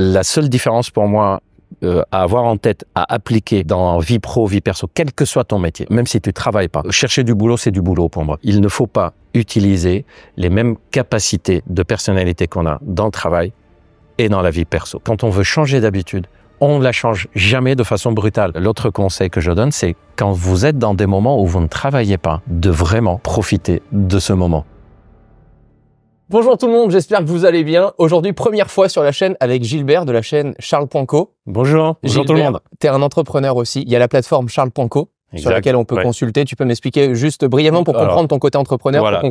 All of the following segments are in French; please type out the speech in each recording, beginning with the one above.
La seule différence pour moi euh, à avoir en tête, à appliquer dans vie pro, vie perso, quel que soit ton métier, même si tu travailles pas. Chercher du boulot, c'est du boulot pour moi. Il ne faut pas utiliser les mêmes capacités de personnalité qu'on a dans le travail et dans la vie perso. Quand on veut changer d'habitude, on ne la change jamais de façon brutale. L'autre conseil que je donne, c'est quand vous êtes dans des moments où vous ne travaillez pas, de vraiment profiter de ce moment. Bonjour tout le monde, j'espère que vous allez bien. Aujourd'hui, première fois sur la chaîne avec Gilbert de la chaîne Charles.co. Bonjour, bonjour tout le monde. T'es un entrepreneur aussi. Il y a la plateforme Charles.co sur laquelle on peut consulter. Tu peux m'expliquer juste brièvement pour comprendre ton côté entrepreneur, voilà.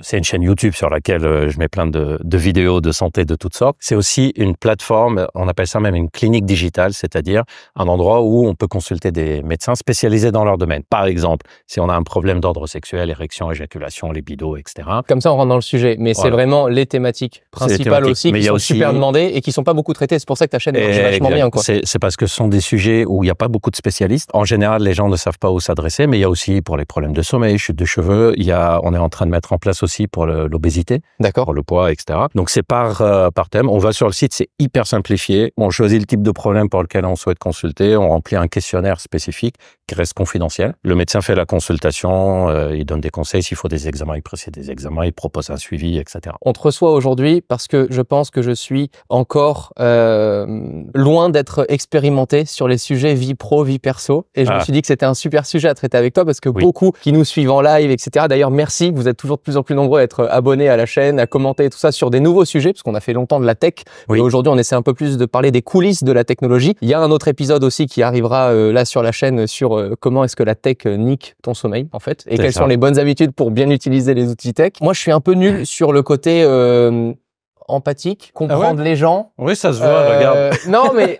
c'est une chaîne YouTube sur laquelle euh, je mets plein de, vidéos de santé de toutes sortes. C'est aussi une plateforme, on appelle ça même une clinique digitale, c'est-à-dire un endroit où on peut consulter des médecins spécialisés dans leur domaine. Par exemple, si on a un problème d'ordre sexuel, érection, éjaculation, libido, etc. Comme ça, on rentre dans le sujet. Mais c'est vraiment les thématiques principales aussi qui sont super demandées et qui sont pas beaucoup traitées. C'est pour ça que ta chaîne est vachement bien. C'est parce que ce sont des sujets où il n'y a pas beaucoup de spécialistes. En général, les gens ne savent pas où s'adresser, mais il y a aussi pour les problèmes de sommeil, chute de cheveux, il y a, on est en train de mettre en place aussi pour l'obésité, pour le poids, etc. Donc c'est par, euh, par thème. On va sur le site, c'est hyper simplifié. On choisit le type de problème pour lequel on souhaite consulter, on remplit un questionnaire spécifique qui reste confidentiel. Le médecin fait la consultation, euh, il donne des conseils, s'il faut des examens, il précise des examens, il propose un suivi, etc. On te reçoit aujourd'hui parce que je pense que je suis encore euh, loin d'être expérimenté sur les sujets vie pro, vie perso. Et je ah. suis dit que c'était un super sujet à traiter avec toi parce que beaucoup qui nous suivent en live, etc. D'ailleurs, merci. Vous êtes toujours de plus en plus nombreux à être abonnés à la chaîne, à commenter tout ça sur des nouveaux sujets parce qu'on a fait longtemps de la tech. Oui. Et aujourd'hui, on essaie un peu plus de parler des coulisses de la technologie. Il y a un autre épisode aussi qui arrivera euh, là sur la chaîne sur euh, comment est-ce que la tech euh, nique ton sommeil en fait et quelles sont les bonnes habitudes pour bien utiliser les outils tech. Moi, je suis un peu nul sur le côté empathique, ah comprendre les gens. Oui, ça se voit, euh, regarde. Non, mais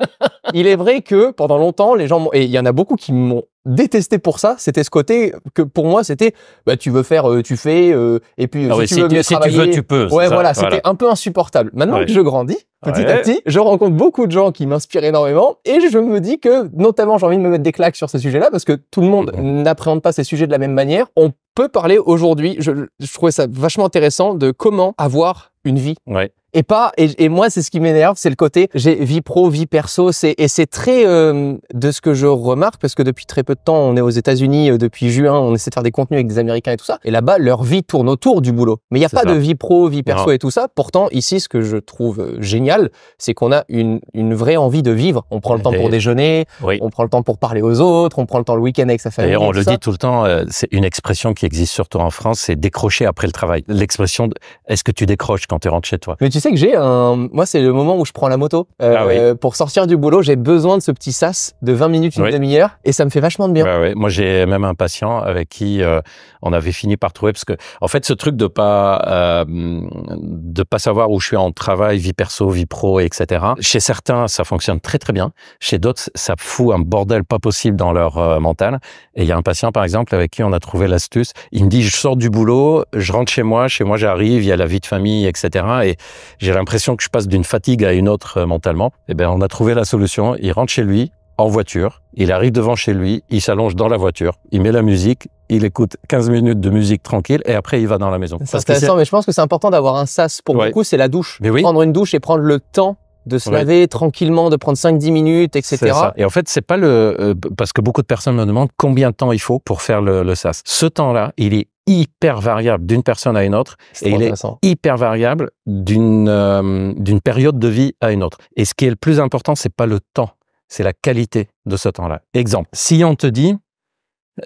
il est vrai que pendant longtemps, les gens et il y en a beaucoup qui m'ont détesté pour ça. C'était ce côté que pour moi, c'était bah tu veux faire, euh, tu fais, euh, et puis ah si, tu, veux tu, si tu, peux. Ouais, voilà, c'était un peu insupportable. Maintenant que je grandis, petit à petit, je rencontre beaucoup de gens qui m'inspirent énormément, et je me dis que notamment j'ai envie de me mettre des claques sur ce sujet-là parce que tout le monde n'appréhende pas ces sujets de la même manière. On peut parler aujourd'hui, je, trouvais ça vachement intéressant de comment avoir une vie. Ouais et pas et, et moi c'est ce qui m'énerve c'est le côté j'ai vie pro vie perso c'est et c'est très euh, de ce que je remarque parce que depuis très peu de temps on est aux États-Unis euh, depuis juin on essaie de faire des contenus avec des Américains et tout ça et là-bas leur vie tourne autour du boulot mais il n'y a pas de vie pro vie perso et tout ça pourtant ici ce que je trouve euh, génial c'est qu'on a une, une vraie envie de vivre on prend le temps pour déjeuner oui. on prend le temps pour parler aux autres on prend le temps le week-end avec sa famille d'ailleurs on le dit tout le temps c'est une expression qui existe surtout en France c'est décrocher après le travail l'expression est-ce que tu décroches quand tu rentres chez toi tu sais que j'ai un, moi c'est le moment où je prends la moto euh, ah pour sortir du boulot. J'ai besoin de ce petit sas de 20 minutes une demi-heure et ça me fait vachement de bien. Moi j'ai même un patient avec qui euh, on avait fini par trouver parce que en fait ce truc de pas euh, de pas savoir où je suis en travail, vie perso, vie pro, etc. Chez certains ça fonctionne très très bien, chez d'autres ça fout un bordel pas possible dans leur euh, mental. Et il y a un patient par exemple avec qui on a trouvé l'astuce. Il me dit je sors du boulot, je rentre chez moi, chez moi j'arrive, il y a la vie de famille, etc. Et j'ai l'impression que je passe d'une fatigue à une autre euh, mentalement. Eh bien, on a trouvé la solution. Il rentre chez lui en voiture. Il arrive devant chez lui. Il s'allonge dans la voiture. Il met la musique. Il écoute 15 minutes de musique tranquille et après il va dans la maison. C'est intéressant, mais je pense que c'est important d'avoir un sas. Pour beaucoup, c'est la douche. Mais oui. Prendre une douche et prendre le temps de se laver tranquillement, de prendre 5-10 minutes, etc. Et en fait, c'est pas le euh, parce que beaucoup de personnes me demandent combien de temps il faut pour faire le, SAS. Ce temps-là, il est hyper variable d'une personne à une autre et il est hyper variable euh, d'une période de vie à une autre. Et ce qui est le plus important, c'est pas le temps, c'est la qualité de ce temps-là. Exemple, si on te dit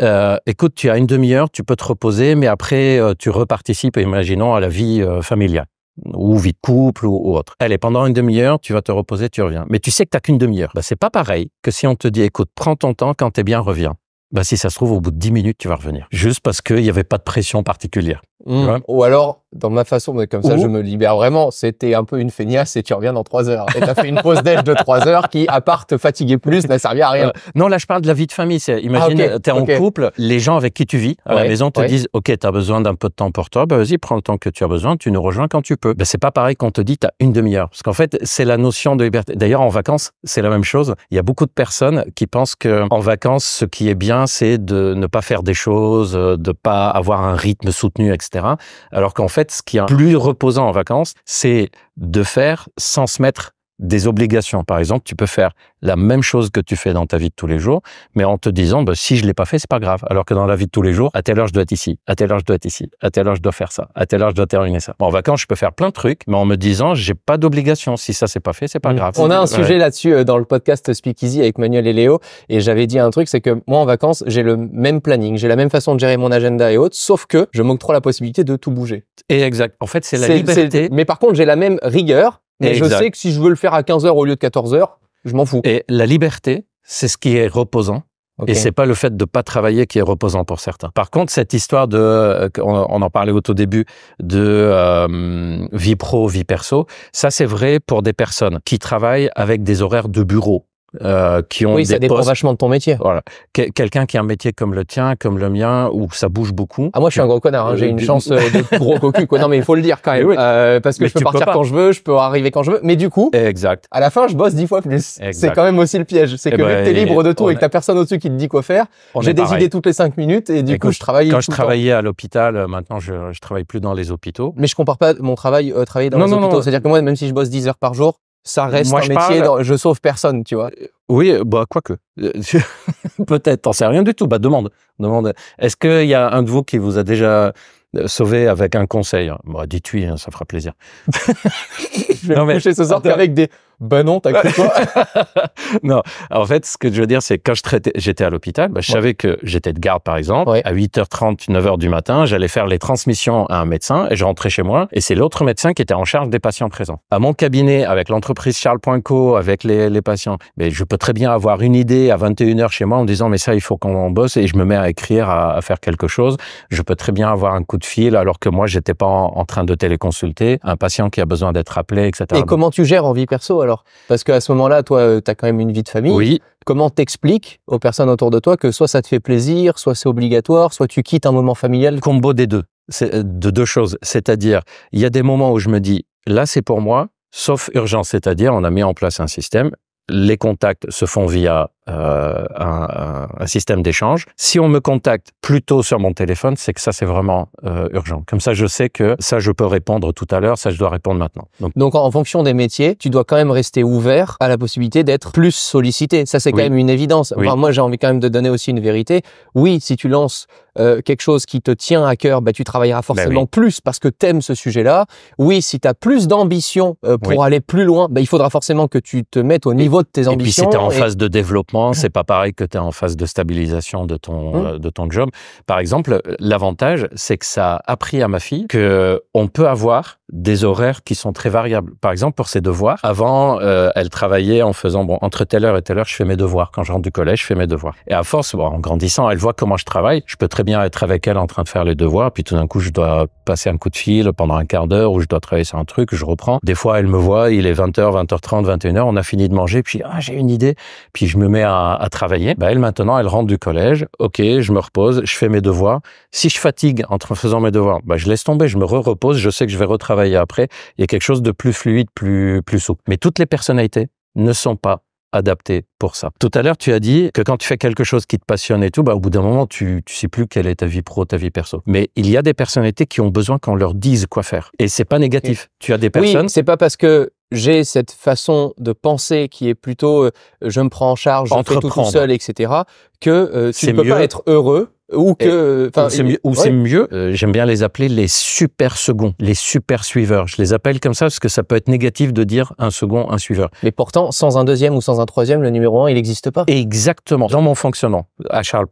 euh, écoute, tu as une demi-heure, tu peux te reposer, mais après, tu reparticipes, imaginons, à la vie familiale ou vie de couple ou, autre. autre. Allez, pendant une demi-heure, tu vas te reposer, tu reviens. Mais tu sais que tu n'as qu'une demi-heure. Bah c'est pas pareil que si on te dit, écoute, prends ton temps, quand tu es bien, reviens. Bah si ça se trouve, au bout de 10 minutes, tu vas revenir. Juste parce qu'il n'y avait pas de pression particulière. Mmh. Ou alors, dans ma façon, comme ça, je me libère vraiment. C'était un peu une feignasse et tu reviens dans trois heures. Et t'as fait une pause d'âge de trois heures qui, à part te fatiguer plus, n'a servi à rien. Euh, non, là, je parle de la vie de famille. Imagine, ah, tu es en couple, les gens avec qui tu vis à la maison te disent, OK, tu as besoin d'un peu de temps pour toi. Bah, vas-y, prends le temps que tu as besoin. Tu nous rejoins quand tu peux. Ben, c'est pas pareil qu'on te dit, t'as une demi-heure. Parce qu'en fait, c'est la notion de liberté. D'ailleurs, en vacances, c'est la même chose. Il y a beaucoup de personnes qui pensent qu'en vacances, ce qui est bien, c'est de ne pas faire des choses, de pas avoir un rythme soutenu, etc. Alors qu'en fait, ce qui est plus reposant en vacances, c'est de faire sans se mettre des obligations. Par exemple, tu peux faire la même chose que tu fais dans ta vie de tous les jours, mais en te disant, bah, si je l'ai pas fait, c'est pas grave. Alors que dans la vie de tous les jours, à telle heure je dois être ici, à telle heure je dois être ici, à telle heure je dois faire ça, à telle heure je dois terminer ça. Bon, en vacances, je peux faire plein de trucs, mais en me disant, j'ai pas d'obligation. Si ça c'est pas fait, c'est pas mm. grave. On a un sujet là-dessus euh, dans le podcast Speakeasy avec Manuel et Léo, et j'avais dit un truc, c'est que moi en vacances, j'ai le même planning, j'ai la même façon de gérer mon agenda et autres, sauf que je trop la possibilité de tout bouger. Et exact. En fait, c'est la liberté. Mais par contre, j'ai la même rigueur mais je sais que si je veux le faire à 15 heures au lieu de 14 heures, je m'en fous. Et la liberté, c'est ce qui est reposant. Et c'est pas le fait de pas travailler qui est reposant pour certains. Par contre, cette histoire de, euh, on, en parlait au tout début, de euh, vie pro, vie perso, ça c'est vrai pour des personnes qui travaillent avec des horaires de bureau euh, qui ont oui, ça dépend vachement de ton métier. Voilà. Quelqu'un qui a un métier comme le tien, comme le mien, où ça bouge beaucoup. Ah moi je suis un gros connard, hein. j'ai euh, une chance euh, de gros cocu. Non mais il faut le dire quand même, parce que je peux partir quand je veux, je peux arriver quand je veux. Mais du coup, exact. À la fin, je bosse dix fois plus. C'est quand même aussi le piège, c'est eh que tu ben, t'es libre de tout et que t'as personne au-dessus qui te dit quoi faire. J'ai des idées toutes les cinq minutes et du coup, je travaille. Quand je travaillais à l'hôpital, maintenant je, je travaille plus dans les hôpitaux. Mais je compare pas mon travail travailler dans les hôpitaux, c'est-à-dire que moi même si je bosse 10 heures par jour, ça reste Moi, métier, dans, je sauve personne, tu vois. Euh, oui, bah quoique. Euh, peut-être, t'en sais rien du tout. Bah demande, demande. Est-ce qu'il y a un de vous qui vous a déjà euh, sauvé avec un conseil Bah dis-tu, hein, ça fera plaisir. je vais me ce avec des ben non, t'as cru quoi Non, en fait, ce que je veux dire, c'est quand j'étais à l'hôpital, bah, je savais que j'étais de garde, par exemple, à 8h30, 9h du matin, j'allais faire les transmissions à un médecin et je rentrais chez moi. Et c'est l'autre médecin qui était en charge des patients présents. À mon cabinet, avec l'entreprise Charles.co, avec les, patients, mais je peux très bien avoir une idée à 21h chez moi en disant, mais ça, il faut qu'on bosse et je me mets à écrire, à, faire quelque chose. Je peux très bien avoir un coup de fil alors que moi, j'étais pas en, train de téléconsulter un patient qui a besoin d'être appelé, etc. Et comment tu gères en vie perso alors parce qu'à ce moment-là, toi, euh, tu as quand même une vie de famille. Oui. Comment t'expliques aux personnes autour de toi que soit ça te fait plaisir, soit c'est obligatoire, soit tu quittes un moment familial Combo des deux. Euh, de deux choses. C'est-à-dire, il y a des moments où je me dis, là, c'est pour moi, sauf urgence. C'est-à-dire, on a mis en place un système. Les contacts se font via euh, un, système d'échange. Si on me contacte plutôt sur mon téléphone, c'est que ça, c'est vraiment euh, urgent. Comme ça, je sais que ça, je peux répondre tout à l'heure, ça, je dois répondre maintenant. Donc, en, fonction des métiers, tu dois quand même rester ouvert à la possibilité d'être plus sollicité. Ça, c'est quand même une évidence. Moi, j'ai envie quand même de donner aussi une vérité. Oui, si tu lances euh, quelque chose qui te tient à cœur, bah, tu travailleras bah forcément plus parce que t'aimes ce sujet-là. Oui, si tu as plus d'ambition euh, pour aller plus loin, bah, il faudra forcément que tu te mettes au niveau de tes ambitions. Et puis si tu en phase de développement, hum. c'est pas pareil que tu es en phase de stabilisation de ton, hum. euh, de ton job. Par exemple, l'avantage, c'est que ça a appris à ma fille qu'on peut avoir des horaires qui sont très variables. Par exemple, pour ses devoirs, avant, euh, elle travaillait en faisant, bon, entre telle heure et telle heure, je fais mes devoirs. Quand je rentre du collège, je fais mes devoirs. Et à force, bon, en grandissant, elle voit comment je travaille. Je peux très bien être avec elle en train de faire les devoirs, puis tout d'un coup, je dois passer un coup de fil pendant un quart d'heure ou je dois travailler sur un truc, je reprends. Des fois, elle me voit, il est 20h, 20h30, 21h, on a fini de manger, puis ah, j'ai une idée, puis je me mets à, à travailler. Bah, elle, maintenant, elle rentre du collège, ok, je me repose, je fais mes devoirs. Si je fatigue en faisant mes devoirs, ben, je laisse tomber, je me re repose je sais que je vais retravailler après, il y a quelque chose de plus fluide, plus, plus souple. Mais toutes les personnalités ne sont pas adaptées pour ça. Tout à l'heure, tu as dit que quand tu fais quelque chose qui te passionne et tout, bah, au bout d'un moment, tu, tu sais plus quelle est ta vie pro, ta vie perso. Mais il y a des personnalités qui ont besoin qu'on leur dise quoi faire. Et c'est pas négatif. Tu as des personnes. Oui, c'est pas parce que j'ai cette façon de penser qui est plutôt euh, je me prends en charge, je fais tout, tout seul, etc. que euh, tu ne peux pas être heureux ou que enfin c'est mieux, euh, j'aime bien les appeler les super seconds les super suiveurs je les appelle comme ça parce que ça peut être négatif de dire un second un suiveur mais pourtant sans un deuxième ou sans un troisième le numéro un il n'existe pas exactement dans mon fonctionnement à Charles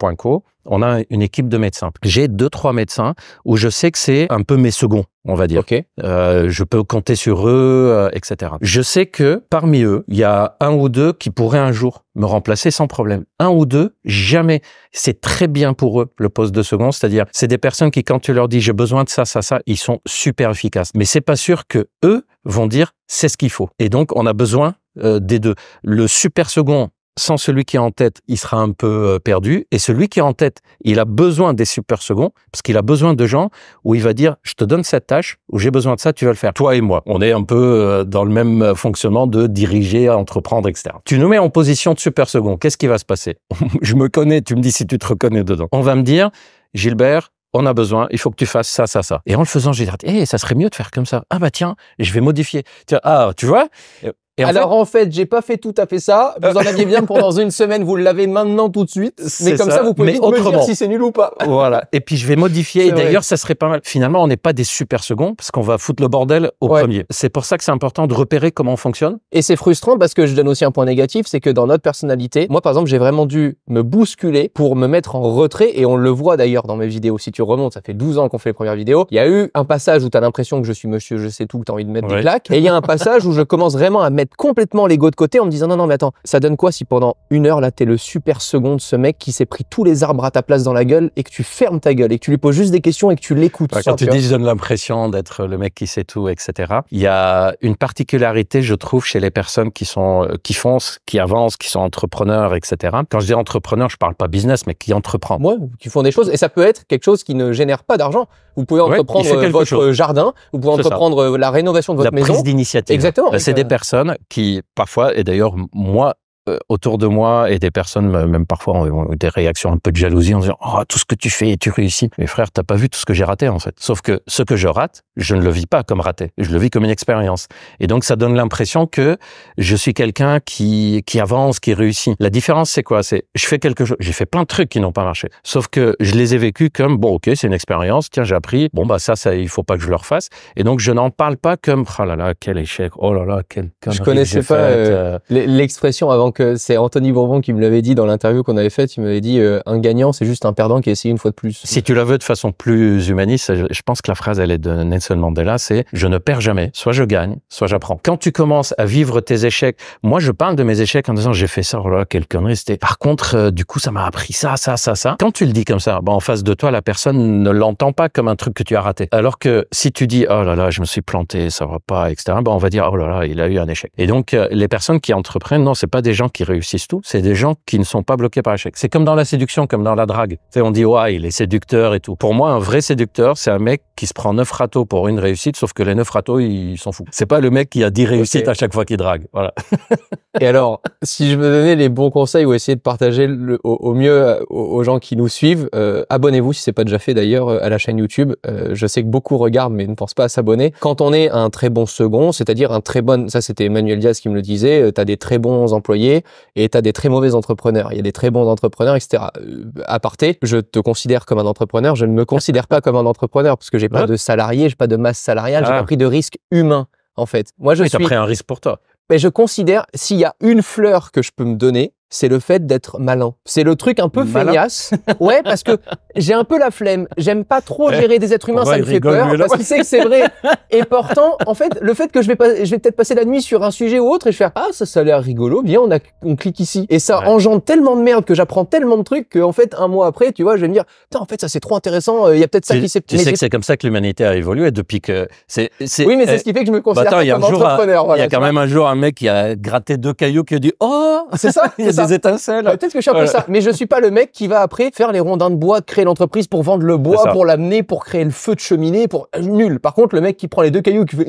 on a une équipe de médecins. J'ai deux, trois médecins où je sais que c'est un peu mes seconds, on va dire. Okay. Euh, je peux compter sur eux, euh, etc. Je sais que parmi eux, il y a un ou deux qui pourraient un jour me remplacer sans problème. Un ou deux, jamais. C'est très bien pour eux, le poste de second. C'est-à-dire, c'est des personnes qui, quand tu leur dis, j'ai besoin de ça, ça, ça, ils sont super efficaces. Mais c'est pas sûr que eux vont dire, c'est ce qu'il faut. Et donc, on a besoin euh, des deux. Le super second, sans celui qui est en tête, il sera un peu euh, perdu. Et celui qui est en tête, il a besoin des super seconds, parce qu'il a besoin de gens où il va dire, je te donne cette tâche, ou j'ai besoin de ça, tu vas le faire. Toi et moi, on est un peu euh, dans le même euh, fonctionnement de diriger, entreprendre, etc. Tu nous mets en position de super second. Qu'est-ce qui va se passer? je me connais, tu me dis si tu te reconnais dedans. On va me dire, Gilbert, on a besoin, il faut que tu fasses ça, ça, ça. Et en le faisant, je dis « eh, ça serait mieux de faire comme ça. Ah bah tiens, je vais modifier. ah, tu vois alors en fait, j'ai pas fait tout à fait ça. Euh. Vous en aviez bien pour dans une semaine, vous l'avez maintenant tout de suite. Mais comme ça, vous pouvez me dire si c'est nul ou pas. voilà. Et puis je vais modifier. Et d'ailleurs, ça serait pas mal. Finalement, on n'est pas des super seconds parce qu'on va foutre le bordel au premier. C'est pour ça que c'est important de repérer comment on fonctionne. Et c'est frustrant parce que je donne aussi un point négatif, c'est que dans notre personnalité, moi par exemple, j'ai vraiment dû me bousculer pour me mettre en retrait. Et on le voit d'ailleurs dans mes vidéos. Si tu remontes, ça fait 12 ans qu'on fait les premières vidéos. Il y a eu un passage où tu as l'impression que je suis monsieur, je sais tout, que tu envie de mettre des claques. Et il y a un passage où je commence vraiment à mettre complètement l'ego de côté en me disant non, non, mais attends, ça donne quoi si pendant une heure là, t'es le super seconde, ce mec qui s'est pris tous les arbres à ta place dans la gueule et que tu fermes ta gueule et que tu lui poses juste des questions et que tu l'écoutes. quand tu dis je donne l'impression d'être le mec qui sait tout, etc. Il y a une particularité, je trouve, chez les personnes qui sont, euh, qui foncent, qui avancent, qui sont entrepreneurs, etc. Quand je dis entrepreneur, je parle pas business, mais qui entreprend. Ouais, qui font des choses et ça peut être quelque chose qui ne génère pas d'argent. Vous pouvez entreprendre votre jardin, vous pouvez entreprendre euh, la rénovation de votre maison. La prise d'initiative. Exactement. Bah, c'est des personnes qui, parfois, et d'ailleurs moi, euh, autour de moi et des personnes, bah, même parfois, ont des réactions un peu de jalousie en disant Oh, tout ce que tu fais, tu réussis. Mais frère, t'as pas vu tout ce que j'ai raté, en fait. Sauf que ce que je rate, je ne le vis pas comme raté. Je le vis comme une expérience. Et donc, ça donne l'impression que je suis quelqu'un qui, qui avance, qui réussit. La différence, c'est quoi? C'est, je fais quelque chose. J'ai fait plein de trucs qui n'ont pas marché. Sauf que je les ai vécus comme, bon, ok, c'est une expérience. Tiens, j'ai appris. Bon, bah, ça, ça, il faut pas que je le refasse. Et donc, je n'en parle pas comme, oh là là, quel échec. Oh là là, quel Je connaissais pas euh, euh. l'expression avant donc euh, c'est Anthony Bourbon qui me l'avait dit dans l'interview qu'on avait faite. Il m'avait dit euh, un gagnant, c'est juste un perdant qui a essayé une fois de plus. Si tu la veux de façon plus humaniste, je pense que la phrase elle est de Nelson Mandela, c'est je ne perds jamais. Soit je gagne, soit j'apprends. Quand tu commences à vivre tes échecs, moi je parle de mes échecs en disant j'ai fait ça, oh là, quelle connerie c'était. Par contre, euh, du coup ça m'a appris ça, ça, ça, ça. Quand tu le dis comme ça, en face de toi la personne ne l'entend pas comme un truc que tu as raté. Alors que si tu dis oh là là je me suis planté, ça va pas, etc. on va dire oh là là il a eu un échec. Et donc les personnes qui entreprennent non c'est pas des qui réussissent tout, c'est des gens qui ne sont pas bloqués par l'échec. C'est comme dans la séduction, comme dans la drague. on dit, ouais, il est séducteur et tout. Pour moi, un vrai séducteur, c'est un mec qui se prend neuf râteaux pour une réussite, sauf que les neuf râteaux, ils s'en foutent. C'est pas le mec qui a 10 réussites à chaque fois qu'il drague. Voilà. et alors, si je me donnais les bons conseils ou essayer de partager le, au, mieux euh, aux, gens qui nous suivent, euh, abonnez-vous si c'est pas déjà fait d'ailleurs euh, à la chaîne YouTube. je sais que beaucoup regardent mais ne pensent pas à s'abonner. Quand on est un très bon second, c'est-à-dire un très bon, ça c'était Emmanuel Diaz qui me le disait, tu des très bons employés et tu as des très mauvais entrepreneurs. Il y a des très bons entrepreneurs, etc. Euh, à je te considère comme un entrepreneur. Je ne me considère pas comme un entrepreneur parce que j'ai pas de salariés, j'ai pas de masse salariale, j'ai ah. pas pris de risque humain, en fait. Moi, je suis. pris un risque pour toi. Mais je considère, s'il y a une fleur que je peux me donner, c'est le fait d'être malin. C'est le truc un peu malin. Ouais, parce que j'ai un peu la flemme. J'aime pas trop gérer des êtres humains, ça me fait peur. Parce qu'il sait que c'est vrai. Et pourtant, en fait, le fait que je vais, pas, peut-être passer la nuit sur un sujet ou autre et je fais « ah ça, a l'air rigolo, bien on clique ici. Et ça engendre tellement de merde que j'apprends tellement de trucs qu'en fait un mois après, tu vois, je vais me dire en fait ça c'est trop intéressant. Euh, il y a peut-être ça qui s'est. Tu sais que c'est comme ça que l'humanité a évolué depuis que c'est. Oui, mais c'est eh, ce qui fait que je me considère bah, un entrepreneur. Il y a quand même un jour un mec qui a gratté deux cailloux qui a dit oh. C'est ça. des étincelles. Peut-être que je suis un peu ça, mais je suis pas le mec qui va après faire les rondins de bois, créer l'entreprise pour vendre le bois, pour l'amener, pour créer le feu de cheminée, pour euh, nul. Par contre, le mec qui prend les deux cailloux, qui fait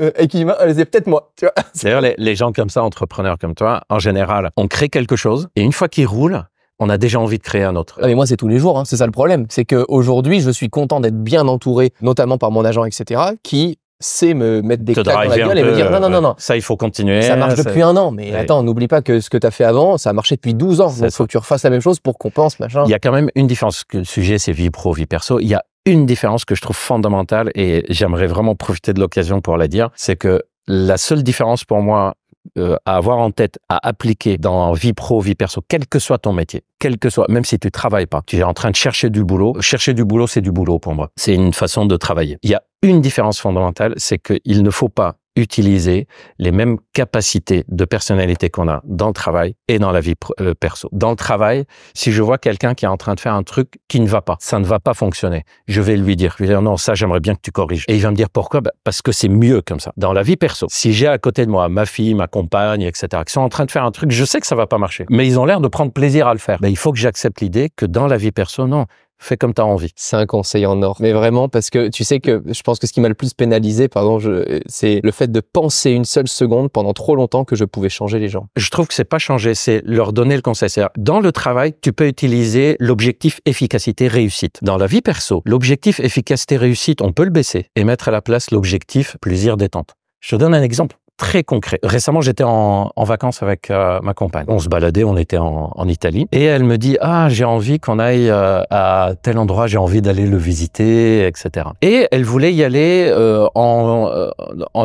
euh, et qui va, euh, c'est peut-être moi. C'est-à-dire, les gens comme ça, entrepreneurs comme toi, en général, on crée quelque chose et une fois qu'il roule, on a déjà envie de créer un autre. Ah, mais moi, c'est tous les jours, hein, c'est ça le problème. C'est qu'aujourd'hui, je suis content d'être bien entouré, notamment par mon agent, etc., qui c'est me mettre des claques dans la gueule et me dire non, non, non, non. Ça, il faut continuer. Ça marche depuis un an, mais attends, n'oublie pas que ce que tu as fait avant, ça a marché depuis 12 ans. Donc, il faut que tu refasses la même chose pour qu'on pense, machin. Il y a quand même une différence. le sujet, c'est vie pro, vie perso. Il y a une différence que je trouve fondamentale et j'aimerais vraiment profiter de l'occasion pour la dire. C'est que la seule différence pour moi euh, à avoir en tête, à appliquer dans vie pro, vie perso, quel que soit ton métier, quel que soit, même si tu travailles pas, tu es en train de chercher du boulot. Chercher du boulot, c'est du boulot pour moi. C'est une façon de travailler. Il y a une différence fondamentale, c'est qu'il ne faut pas utiliser les mêmes capacités de personnalité qu'on a dans le travail et dans la vie euh, perso. Dans le travail, si je vois quelqu'un qui est en train de faire un truc qui ne va pas, ça ne va pas fonctionner, je vais lui dire, je vais dire non, ça j'aimerais bien que tu corriges. Et il va me dire pourquoi bah, Parce que c'est mieux comme ça. Dans la vie perso, si j'ai à côté de moi ma fille, ma compagne, etc., qui sont en train de faire un truc, je sais que ça va pas marcher, mais ils ont l'air de prendre plaisir à le faire. mais bah, il faut que j'accepte l'idée que dans la vie perso, non, fais comme tu as envie. C'est un conseil en or. Mais vraiment, parce que tu sais que je pense que ce qui m'a le plus pénalisé, pardon, c'est le fait de penser une seule seconde pendant trop longtemps que je pouvais changer les gens. Je trouve que c'est pas changer, c'est leur donner le conseil. Dans le travail, tu peux utiliser l'objectif efficacité-réussite. Dans la vie perso, l'objectif efficacité-réussite, on peut le baisser et mettre à la place l'objectif plaisir-détente. Je te donne un exemple très concret. Récemment, j'étais en, vacances avec euh, ma compagne. On se baladait, on était en, Italie. Et elle me dit, ah, j'ai envie qu'on aille euh, à tel endroit, j'ai envie d'aller le visiter, etc. Et elle voulait y aller euh, en,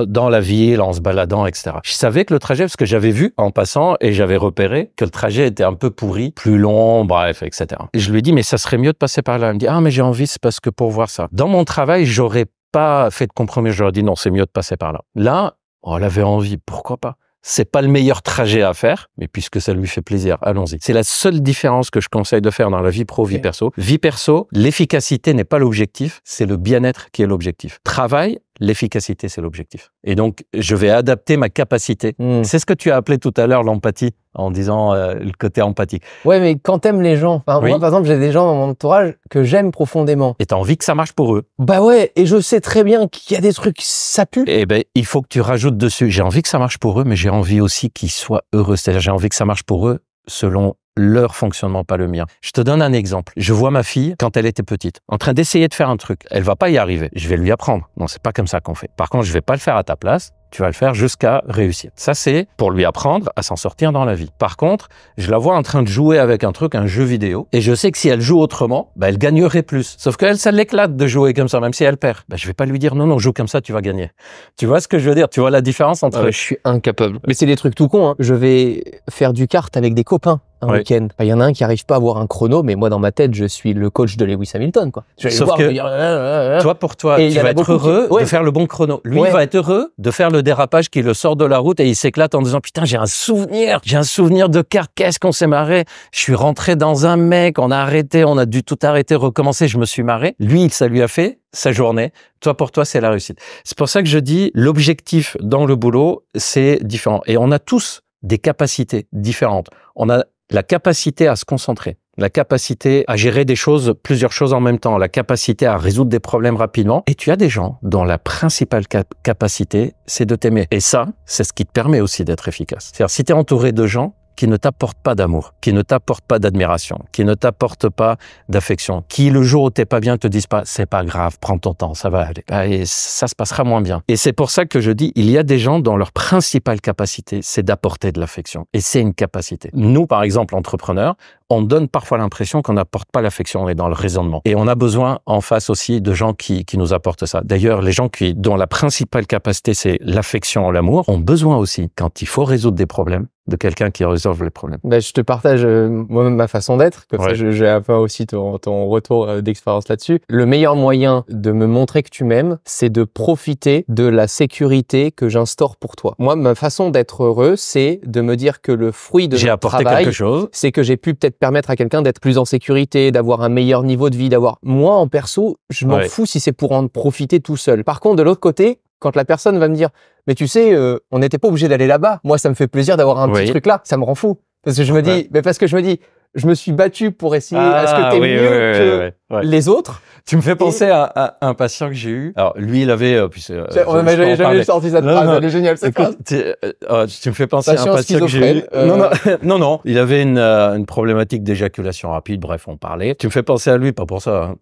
dans la ville, en se baladant, etc. Je savais que le trajet, parce que j'avais vu en passant et j'avais repéré que le trajet était un peu pourri, plus long, bref, etc. Et je lui dis, mais ça serait mieux de passer par là. Elle me dit, ah, mais j'ai envie, c'est parce que pour voir ça. Dans mon travail, j'aurais pas fait de compromis. Je leur dit non, c'est mieux de passer par là. Là, Oh, elle avait envie, pourquoi pas c'est pas le meilleur trajet à faire, mais puisque ça lui fait plaisir, allons-y. C'est la seule différence que je conseille de faire dans la vie pro, vie perso. Vie perso, l'efficacité n'est pas l'objectif, c'est le bien-être qui est l'objectif. Travail, L'efficacité, c'est l'objectif. Et donc, je vais adapter ma capacité. Hmm. C'est ce que tu as appelé tout à l'heure l'empathie, en disant euh, le côté empathique. Ouais, mais quand t'aimes les gens, moi, par exemple, j'ai des gens dans mon entourage que j'aime profondément. Et t'as envie que ça marche pour eux. Bah ouais, et je sais très bien qu'il y a des trucs, ça pue. Eh ben, il faut que tu rajoutes dessus. J'ai envie que ça marche pour eux, mais j'ai envie aussi qu'ils soient heureux. C'est-à-dire, j'ai envie que ça marche pour eux selon leur fonctionnement, pas le mien. Je te donne un exemple. Je vois ma fille quand elle était petite, en train d'essayer de faire un truc. Elle va pas y arriver. Je vais lui apprendre. Non, c'est pas comme ça qu'on fait. Par contre, je vais pas le faire à ta place. Tu vas le faire jusqu'à réussir. Ça, c'est pour lui apprendre à s'en sortir dans la vie. Par contre, je la vois en train de jouer avec un truc, un jeu vidéo, et je sais que si elle joue autrement, bah, elle gagnerait plus. Sauf qu'elle, ça l'éclate de jouer comme ça, même si elle perd. Bah, je vais pas lui dire non, non, joue comme ça, tu vas gagner. Tu vois ce que je veux dire Tu vois la différence entre... Ah je suis incapable. Mais c'est des trucs tout con. Hein. Je vais faire du kart avec des copains un week-end. Il y en a un qui arrive pas à avoir un chrono, mais moi, dans ma tête, je suis le coach de Lewis Hamilton. Quoi. Sauf que toi, pour toi, il tu vas être heureux de faire le bon chrono. Lui il va être heureux de faire le dérapage qui le sort de la route et il s'éclate en disant Putain, j'ai un souvenir, j'ai un souvenir de car, qu'est-ce qu'on s'est marré. Je suis rentré dans un mec, on a arrêté, on a dû tout arrêter, recommencer, je me suis marré. Lui, ça lui a fait sa journée. Toi, pour toi, c'est la réussite. C'est pour ça que je dis l'objectif dans le boulot, c'est différent. Et on a tous des capacités différentes. On a la capacité à se concentrer, la capacité à gérer des choses, plusieurs choses en même temps, la capacité à résoudre des problèmes rapidement. Et tu as des gens dont la principale capacité, c'est de t'aimer. Et ça, c'est ce qui te permet aussi d'être efficace. C'est-à-dire, si tu es entouré de gens qui ne t'apporte pas d'amour, qui ne t'apporte pas d'admiration, qui ne t'apporte pas d'affection, qui le jour où t'es pas bien te disent pas c'est pas grave, prends ton temps, ça va aller, ah, et ça se passera moins bien. Et c'est pour ça que je dis il y a des gens dont leur principale capacité c'est d'apporter de l'affection, et c'est une capacité. Nous par exemple entrepreneurs, on donne parfois l'impression qu'on n'apporte pas l'affection, on est dans le raisonnement, et on a besoin en face aussi de gens qui, qui nous apportent ça. D'ailleurs les gens qui dont la principale capacité c'est l'affection, l'amour, ont besoin aussi quand il faut résoudre des problèmes de quelqu'un qui résolve les problèmes. mais bah, je te partage euh, moi-même ma façon d'être, comme j'ai un peu aussi ton, ton retour euh, d'expérience là-dessus. Le meilleur moyen de me montrer que tu m'aimes, c'est de profiter de la sécurité que j'instaure pour toi. Moi, ma façon d'être heureux, c'est de me dire que le fruit de j'ai apporté travail, c'est que j'ai pu peut-être permettre à quelqu'un d'être plus en sécurité, d'avoir un meilleur niveau de vie, d'avoir moi en perso, je m'en fous si c'est pour en profiter tout seul. Par contre, de l'autre côté, quand la personne va me dire, mais tu sais, euh, on n'était pas obligé d'aller là-bas. Moi, ça me fait plaisir d'avoir un petit truc là. Ça me rend fou. Parce que je me dis, mais parce que je me dis, je me suis battu pour essayer à ce que ah, t'es mieux que les autres. Tu me fais penser à, un patient que j'ai eu. Alors lui, il avait, euh, puis euh, on n'avait jamais, jamais sorti cette phrase. Elle est géniale cette euh, tu me fais penser à un patient que j'ai eu. Non non, non, Il avait une, problématique d'éjaculation rapide. Bref, on parlait. Tu me fais penser à lui, pas pour ça. Hein.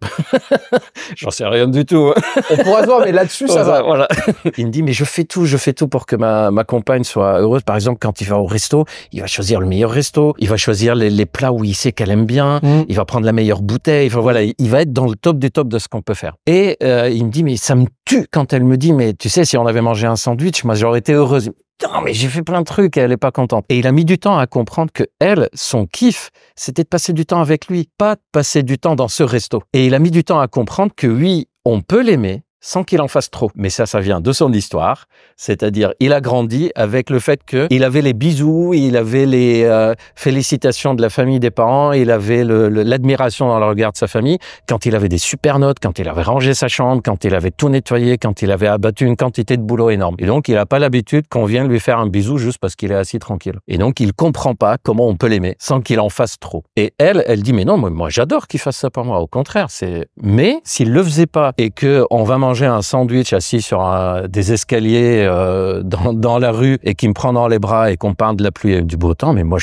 J'en sais rien du tout. Hein. on pourra se voir, mais là-dessus, ça va. Voilà. Il me dit, mais je fais tout, je fais tout pour que ma, ma compagne soit heureuse. Par exemple, quand il va au resto, il va choisir le meilleur resto, il va choisir les, plats où il sait qu'elle aime bien, mmh. il va prendre la meilleure bouteille. Enfin voilà, il va être dans le top du top de ce qu'on peut faire. Et euh, il me dit, mais ça me tue quand elle me dit, mais tu sais, si on avait mangé un sandwich, moi j'aurais été heureuse. Non, mais j'ai fait plein de trucs et elle n'est pas contente. Et il a mis du temps à comprendre que elle, son kiff, c'était de passer du temps avec lui, pas de passer du temps dans ce resto. Et il a mis du temps à comprendre que oui, on peut l'aimer, sans qu'il en fasse trop. Mais ça, ça vient de son histoire, c'est-à-dire il a grandi avec le fait qu'il avait les bisous, il avait les euh, félicitations de la famille des parents, il avait l'admiration dans le regard de sa famille, quand il avait des super notes, quand il avait rangé sa chambre, quand il avait tout nettoyé, quand il avait abattu une quantité de boulot énorme. Et donc, il n'a pas l'habitude qu'on vienne lui faire un bisou juste parce qu'il est assis tranquille. Et donc, il comprend pas comment on peut l'aimer sans qu'il en fasse trop. Et elle, elle dit, mais non, moi, moi j'adore qu'il fasse ça pour moi. Au contraire, c'est... Mais s'il le faisait pas et que on va manger un sandwich assis sur des escaliers euh, dans, la rue et qui me prend dans les bras et qu'on parle de la pluie et du beau temps, mais moi,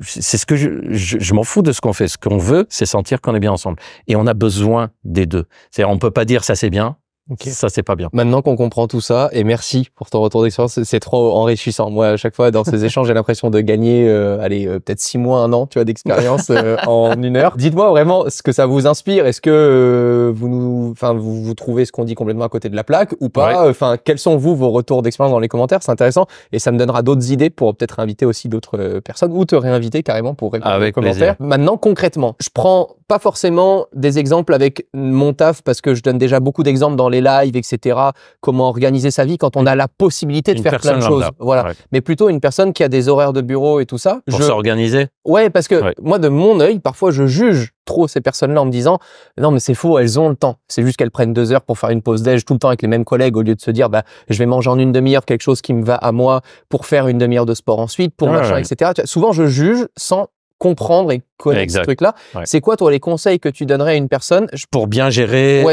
c'est ce que je, m'en fous de ce qu'on fait. Ce qu'on veut, c'est sentir qu'on est bien ensemble. Et on a besoin des deux. cest on peut pas dire ça c'est bien, ça, c'est pas bien. Maintenant qu'on comprend tout ça, et merci pour ton retour d'expérience, c'est trop enrichissant. Moi, à chaque fois, dans ces échanges, j'ai l'impression de gagner, euh, allez, euh, peut-être six mois, un an, tu vois, d'expérience euh, en une heure. Dites-moi vraiment ce que ça vous inspire. Est-ce que vous nous, enfin, vous, vous trouvez ce qu'on dit complètement à côté de la plaque ou pas Enfin, quels sont vous vos retours d'expérience dans les commentaires C'est intéressant et ça me donnera d'autres idées pour peut-être inviter aussi d'autres personnes ou te réinviter carrément pour répondre avec aux commentaires. Maintenant, concrètement, je prends pas forcément des exemples avec mon taf parce que je donne déjà beaucoup d'exemples dans les live, etc. Comment organiser sa vie quand on a la possibilité de faire plein de choses. Voilà. Mais plutôt une personne qui a des horaires de bureau et tout ça. Pour s'organiser. Ouais, parce que moi, de mon œil, parfois, je juge trop ces personnes-là en me disant non mais c'est faux, elles ont le temps. C'est juste qu'elles prennent deux heures pour faire une pause déj tout le temps avec les mêmes collègues au lieu de se dire bah je vais manger en une demi-heure quelque chose qui me va à moi pour faire une demi-heure de sport ensuite pour machin etc. Souvent je juge sans comprendre et connaître ce truc-là. C'est quoi, toi, les conseils que tu donnerais à une personne Pour bien gérer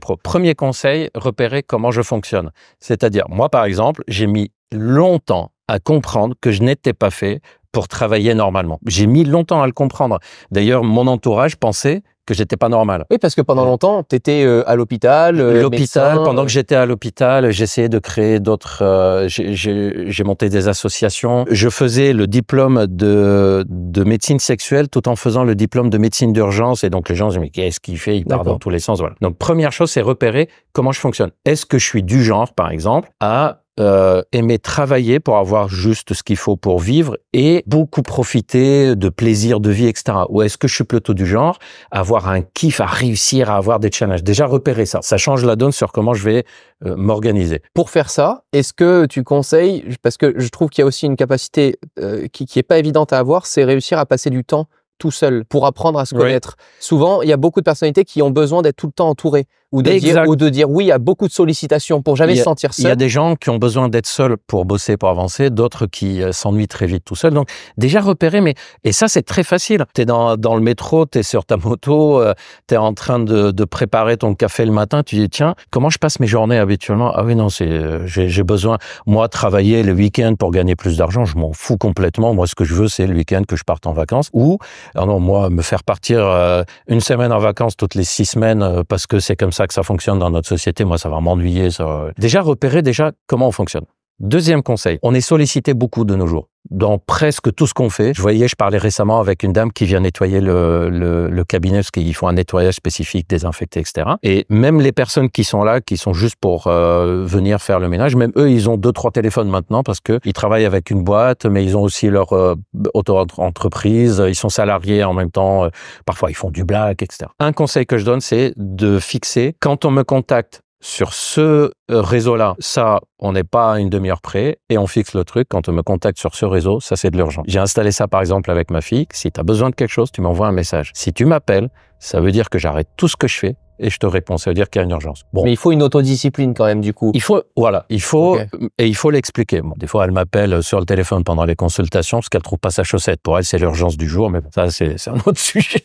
pro. Premier conseil, repérer comment je fonctionne. C'est-à-dire, moi, par exemple, j'ai mis longtemps à comprendre que je n'étais pas fait pour travailler normalement. J'ai mis longtemps à le comprendre. D'ailleurs, mon entourage pensait que j'étais pas normal. Oui, parce que pendant euh, longtemps, tu étais euh, à l'hôpital. Euh, l'hôpital, pendant que j'étais à l'hôpital, j'essayais de créer d'autres. j'ai monté des associations. Je faisais le diplôme de, de médecine sexuelle tout en faisant le diplôme de médecine d'urgence. Et donc les gens se disent mais qu'est-ce qu'il fait Il part dans tous les sens. Voilà. Donc première chose, c'est repérer comment je fonctionne. Est-ce que je suis du genre, par exemple, à euh, aimer travailler pour avoir juste ce qu'il faut pour vivre et beaucoup profiter de plaisir de vie, etc. Ou est-ce que je suis plutôt du genre avoir un kiff, à réussir à avoir des challenges Déjà repérer ça, ça change la donne sur comment je vais euh, m'organiser. Pour faire ça, est-ce que tu conseilles, parce que je trouve qu'il y a aussi une capacité euh, qui, qui est pas évidente à avoir, c'est réussir à passer du temps tout seul pour apprendre à se connaître. Souvent, il y a beaucoup de personnalités qui ont besoin d'être tout le temps entourées ou de, dire, ou de dire oui à beaucoup de sollicitations pour jamais se sentir seul. Il y a des gens qui ont besoin d'être seuls pour bosser, pour avancer, d'autres qui euh, s'ennuient très vite tout seuls. Donc, déjà repérer, mais, et ça, c'est très facile. Tu es dans, le métro, tu es sur ta moto, euh, tu es en train de, préparer ton café le matin, tu dis, tiens, comment je passe mes journées habituellement Ah oui, non, c'est euh, j'ai besoin, moi, travailler le week-end pour gagner plus d'argent, je m'en fous complètement. Moi, ce que je veux, c'est le week-end que je parte en vacances. Ou alors ah non, moi, me faire partir euh, une semaine en vacances toutes les six semaines euh, parce que c'est comme ça que ça fonctionne dans notre société, moi, ça va m'ennuyer. Ça... Euh. Déjà repérer déjà comment on fonctionne. Deuxième conseil, on est sollicité beaucoup de nos jours. Dans presque tout ce qu'on fait, je voyais, je parlais récemment avec une dame qui vient nettoyer le, le, le cabinet, parce qu'ils font un nettoyage spécifique, désinfecter, etc. Et même les personnes qui sont là, qui sont juste pour euh, venir faire le ménage, même eux, ils ont deux trois téléphones maintenant parce que ils travaillent avec une boîte, mais ils ont aussi leur euh, auto-entreprise, ils sont salariés en même temps. Euh, parfois, ils font du black, etc. Un conseil que je donne, c'est de fixer quand on me contacte sur ce euh, réseau-là, ça, on n'est pas à une demi-heure près et on fixe le truc. Quand on me contacte sur ce réseau, ça, c'est de l'urgence. J'ai installé ça, par exemple, avec ma fille. Si tu as besoin de quelque chose, tu m'envoies un message. Si tu m'appelles, ça veut dire que j'arrête tout ce que je fais et je te réponds. Ça veut dire qu'il y a une urgence. Bon. Mais il faut une autodiscipline quand même, du coup. Il faut, voilà, il faut, et il faut l'expliquer. des fois, elle m'appelle euh, sur le téléphone pendant les consultations parce qu'elle trouve pas sa chaussette. Pour elle, c'est l'urgence du jour, mais ça, c'est un autre sujet.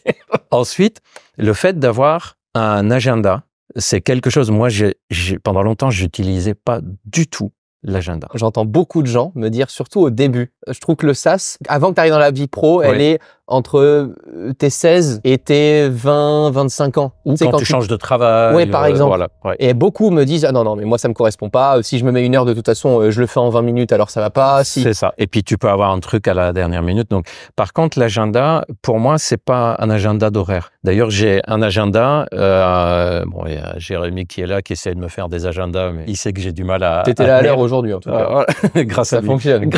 Ensuite, le fait d'avoir un agenda c'est quelque chose. Moi, j'ai pendant longtemps, j'utilisais pas du tout l'agenda. J'entends beaucoup de gens me dire, surtout au début, je trouve que le SAS, avant que tu arrives dans la vie pro, elle est entre euh, tes 16 et tes 20, 25 ans. Ou quand, tu, changes de travail. Oui, par euh, exemple. Voilà, Et beaucoup me disent, ah non, non, mais moi, ça me correspond pas. Euh, si je me mets une heure, de toute façon, je le fais en 20 minutes, alors ça va pas. Si... C'est ça. Et puis, tu peux avoir un truc à la dernière minute. Donc, par contre, l'agenda, pour moi, c'est pas un agenda d'horaire. D'ailleurs, j'ai un agenda. Euh, bon, il y a Jérémy qui est là, qui essaie de me faire des agendas, mais il sait que j'ai du mal à. T'étais là à l'heure aujourd'hui, en tout cas. Ah, Grâce, à Ça fonctionne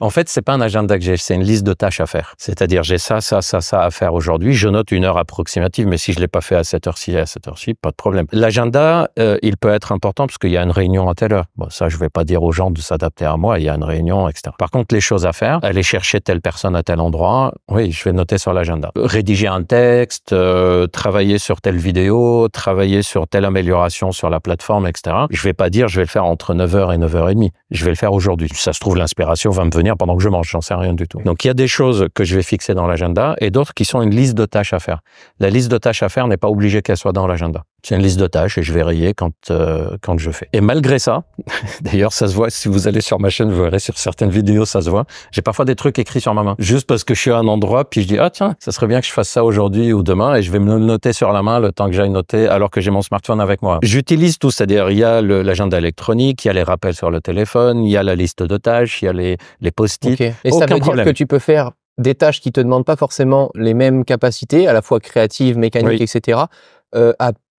en fait, c'est pas un agenda que j'ai, c'est une liste de tâches à faire. C'est-à-dire, j'ai ça, ça, ça, ça à faire aujourd'hui. Je note une heure approximative, mais si je l'ai pas fait à cette heure-ci à cette heure-ci, pas de problème. L'agenda, euh, il peut être important parce qu'il y a une réunion à telle heure. Bon, ça, je vais pas dire aux gens de s'adapter à moi. Il y a une réunion, etc. Par contre, les choses à faire, aller chercher telle personne à tel endroit, oui, je vais noter sur l'agenda. Rédiger un texte, euh, travailler sur telle vidéo, travailler sur telle amélioration sur la plateforme, etc. Je vais pas dire, je vais le faire entre 9h et 9h30. Je vais le faire aujourd'hui. Ça se trouve, l'inspiration va me venir pendant que je mange, j'en sais rien du tout. Donc il y a des choses que je vais fixer dans l'agenda et d'autres qui sont une liste de tâches à faire. La liste de tâches à faire n'est pas obligée qu'elle soit dans l'agenda j'ai une liste de tâches et je vais rayer quand euh, quand je fais. Et malgré ça, d'ailleurs ça se voit si vous allez sur ma chaîne, vous verrez sur certaines vidéos ça se voit. J'ai parfois des trucs écrits sur ma main, juste parce que je suis à un endroit puis je dis ah tiens, ça serait bien que je fasse ça aujourd'hui ou demain et je vais me noter sur la main le temps que j'aille noter alors que j'ai mon smartphone avec moi. J'utilise tout, c'est-à-dire il y a l'agenda électronique, il y a les rappels sur le téléphone, il y a la liste de tâches, il y a les les post-it. Et ça veut dire que tu peux faire des tâches qui te demandent pas forcément les mêmes capacités, à la fois créatives, mécaniques, etc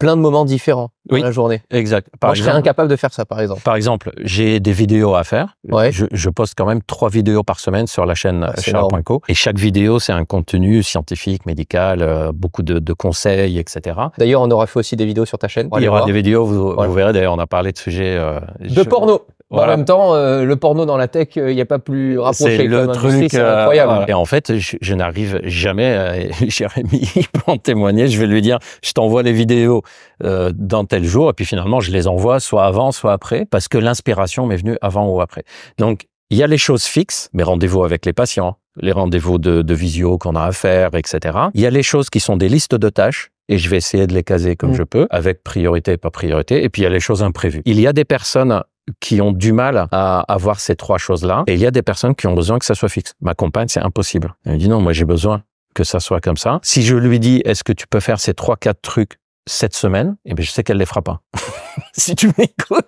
plein de moments différents dans la journée. Exact. Moi, je serais incapable de faire ça, par exemple. Par exemple, j'ai des vidéos à faire. Je, poste quand même trois vidéos par semaine sur la chaîne ah, Et chaque vidéo, c'est un contenu scientifique, médical, euh, beaucoup de, conseils, etc. D'ailleurs, on aura fait aussi des vidéos sur ta chaîne. Il y aura des vidéos, vous, verrez. D'ailleurs, on a parlé de sujets... Euh, de porno en même temps, euh, le porno dans la tech, il euh, n'y a pas plus rapproché. C'est le truc c'est euh, incroyable. et en fait, je, n'arrive jamais, Jérémy peut en témoigner, je vais lui dire, je t'envoie les vidéos dans tel jour, et puis finalement, je les envoie soit avant, soit après, parce que l'inspiration m'est venue avant ou après. Donc, il y a les choses fixes, mes rendez-vous avec les patients, les rendez-vous de, de visio qu'on a à faire, etc. Il y a les choses qui sont des listes de tâches, et je vais essayer de les caser comme mm. je peux, avec priorité et pas priorité. Et puis il y a les choses imprévues. Il y a des personnes qui ont du mal à avoir ces trois choses-là. Et il y a des personnes qui ont besoin que ça soit fixe. Ma compagne, c'est impossible. Elle me dit non, moi j'ai besoin que ça soit comme ça. Si je lui dis, est-ce que tu peux faire ces trois, quatre trucs cette semaine, eh bien, je sais qu'elle les fera pas. si tu m'écoutes.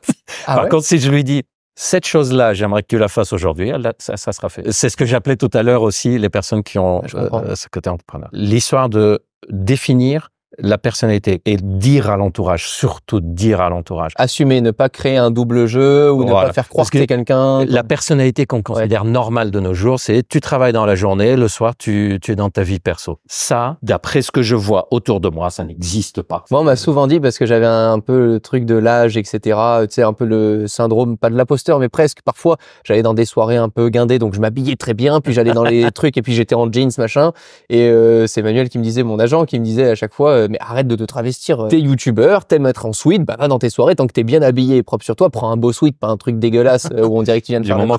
Ah Par contre, si je lui dis, cette chose-là, j'aimerais que tu la fasses aujourd'hui, ça, sera fait. C'est ce que j'appelais tout à l'heure aussi les personnes qui ont euh, euh, ce côté entrepreneur. L'histoire de définir la personnalité et dire à l'entourage, surtout dire à l'entourage. Assumer, ne pas créer un double jeu ou ne pas faire croire Parce que, c'est quelqu'un. La personnalité qu'on considère normale de nos jours, c'est tu travailles dans la journée, le soir tu, es dans ta vie perso. Ça, d'après ce que je vois autour de moi, ça n'existe pas. Moi, on m'a souvent dit parce que j'avais un, peu le truc de l'âge, etc. Tu sais, un peu le syndrome, pas de l'imposteur, mais presque. Parfois, j'allais dans des soirées un peu guindées, donc je m'habillais très bien, puis j'allais dans les trucs et puis j'étais en jeans machin. Et euh, c'est Manuel qui me disait, mon agent, qui me disait à chaque fois. Euh, euh, mais arrête de te travestir. Euh. T'es youtubeur, t'aimes être en suite, bah va dans tes soirées, tant que t'es bien habillé et propre sur toi, prends un beau suite, pas un truc dégueulasse euh, où on dirait que tu viens de faire moment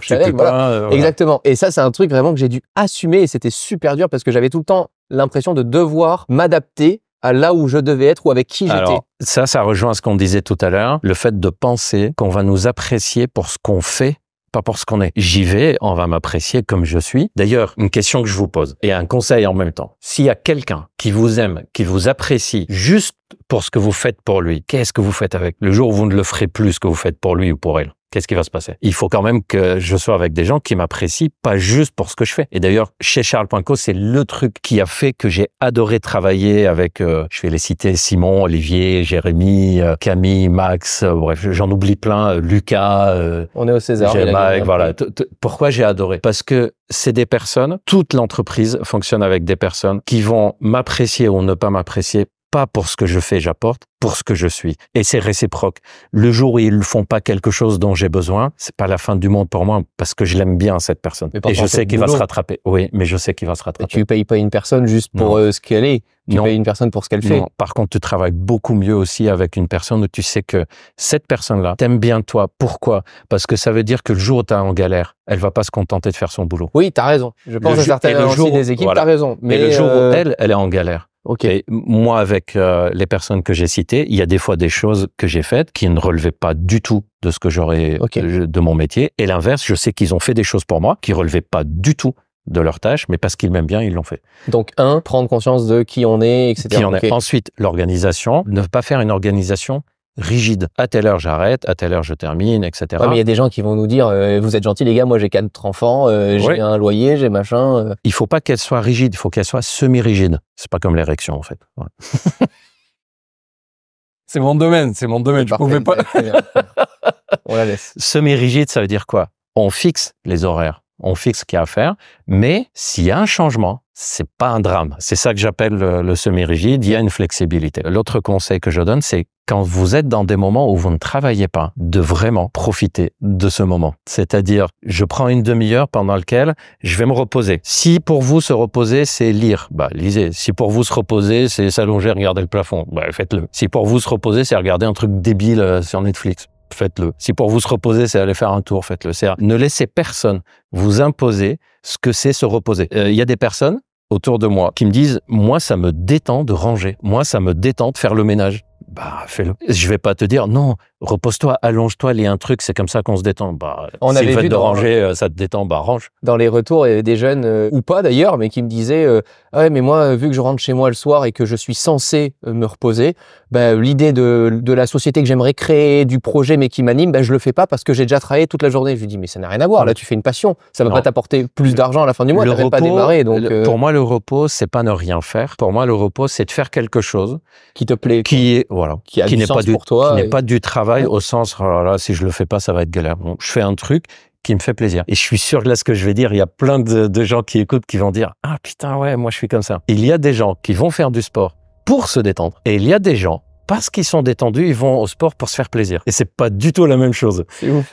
Exactement. Et ça, c'est un truc vraiment que j'ai dû assumer et c'était super dur parce que j'avais tout le temps l'impression de devoir m'adapter à là où je devais être ou avec qui j'étais. Ça, ça rejoint ce qu'on disait tout à l'heure, le fait de penser qu'on va nous apprécier pour ce qu'on fait pour ce qu'on est. J'y vais, on va m'apprécier comme je suis. D'ailleurs, une question que je vous pose et un conseil en même temps. S'il y a quelqu'un qui vous aime, qui vous apprécie juste pour ce que vous faites pour lui, qu'est-ce que vous faites avec le jour où vous ne le ferez plus ce que vous faites pour lui ou pour elle qu'est-ce qui va se passer Il faut quand même que je sois avec des gens qui m'apprécient, pas juste pour ce que je fais. Et d'ailleurs, chez Charles.co, c'est le truc qui a fait que j'ai adoré travailler avec, euh, je vais les citer, Simon, Olivier, Jérémy, euh, Camille, Max, euh, bref, j'en oublie plein, Lucas. On est au César. Mike, hein. voilà. Pourquoi j'ai adoré Parce que c'est des personnes, toute l'entreprise fonctionne avec des personnes qui vont m'apprécier ou ne pas m'apprécier pas pour ce que je fais, j'apporte, pour ce que je suis. Et c'est réciproque. Le jour où ils ne font pas quelque chose dont j'ai besoin, c'est pas la fin du monde pour moi parce que je l'aime bien, cette personne. Et je sais qu'il va se rattraper. Oui, mais je sais qu'il va se rattraper. Et tu payes pas une personne juste pour euh, ce qu'elle est. Tu payes une personne pour ce qu'elle fait. Par contre, tu travailles beaucoup mieux aussi avec une personne où tu sais que cette personne-là t'aime bien toi. Pourquoi? Parce que ça veut dire que le jour où tu es en galère, elle va pas se contenter de faire son boulot. Oui, tu as raison. Je pense le à certaines des équipes, tu as raison. Mais le jour où euh, elle, elle est en galère Ok. Et moi, avec euh, les personnes que j'ai citées, il y a des fois des choses que j'ai faites qui ne relevaient pas du tout de ce que j'aurais euh, de mon métier. Et l'inverse, je sais qu'ils ont fait des choses pour moi qui relevaient pas du tout de leur tâche, mais parce qu'ils m'aiment bien, ils l'ont fait. Donc, un, prendre conscience de qui on est, etc. Ensuite, l'organisation. Ne pas faire une organisation rigide. À telle heure, j'arrête, à telle heure, je termine, etc. mais il y a des gens qui vont nous dire euh, Vous êtes gentils, les gars, moi j'ai quatre enfants, euh, j'ai un loyer, j'ai machin. Euh. Il faut pas qu'elle soit rigide, il faut qu'elle soit semi-rigide. C'est pas comme l'érection, en fait. c'est mon domaine, c'est mon domaine, je pouvais pas. On la laisse. Semi-rigide, ça veut dire quoi On fixe les horaires, on fixe ce qu'il y a à faire, mais s'il y a un changement, c'est pas un drame. C'est ça que j'appelle le, semi-rigide. Il y a une flexibilité. L'autre conseil que je donne, c'est quand vous êtes dans des moments où vous ne travaillez pas, de vraiment profiter de ce moment. C'est-à-dire, je prends une demi-heure pendant laquelle je vais me reposer. Si pour vous se reposer, c'est lire, bah, lisez. Si pour vous se reposer, c'est s'allonger, regarder le plafond, bah, faites-le. Si pour vous se reposer, c'est regarder un truc débile euh, sur Netflix, faites-le. Si pour vous se reposer, c'est aller faire un tour, faites-le. ne laissez personne vous imposer ce que c'est se reposer. Euh, il y a des personnes autour de moi qui me disent moi ça me détend de ranger, moi ça me détend de faire le ménage. Bah fais-le. Je vais pas te dire non, repose-toi, allonge-toi, lis un truc, c'est comme ça qu'on se détend. Bah on si de ranger, euh, ça te détend, bah range. Dans les retours, il y avait des jeunes euh, ou pas d'ailleurs, mais qui me disaient euh, ah ouais, mais moi, euh, vu que je rentre chez moi le soir et que je suis censé euh, me reposer, ben l'idée de, la société que j'aimerais créer, du projet, mais qui m'anime, ben je le fais pas parce que j'ai déjà travaillé toute la journée. Je lui dis, mais ça n'a rien à voir. Là, tu fais une passion. Ça va pas t'apporter plus d'argent à la fin du mois. Tu repos, pas démarré. Donc, euh, Pour moi, le repos, c'est pas ne rien faire. Pour moi, le repos, c'est de faire quelque chose qui te plaît, qui est, voilà, qui, n'est pas du, n'est pas du travail au sens, oh là si je le fais pas, ça va être galère. Bon, je fais un truc qui me fait plaisir. Et je suis sûr que là, ce que je vais dire, il y a plein de, gens qui écoutent qui vont dire « Ah putain, ouais, moi je suis comme ça ». Il y a des gens qui vont faire du sport pour se détendre. Et il y a des gens parce qu'ils sont détendus, ils vont au sport pour se faire plaisir. Et c'est pas du tout la même chose.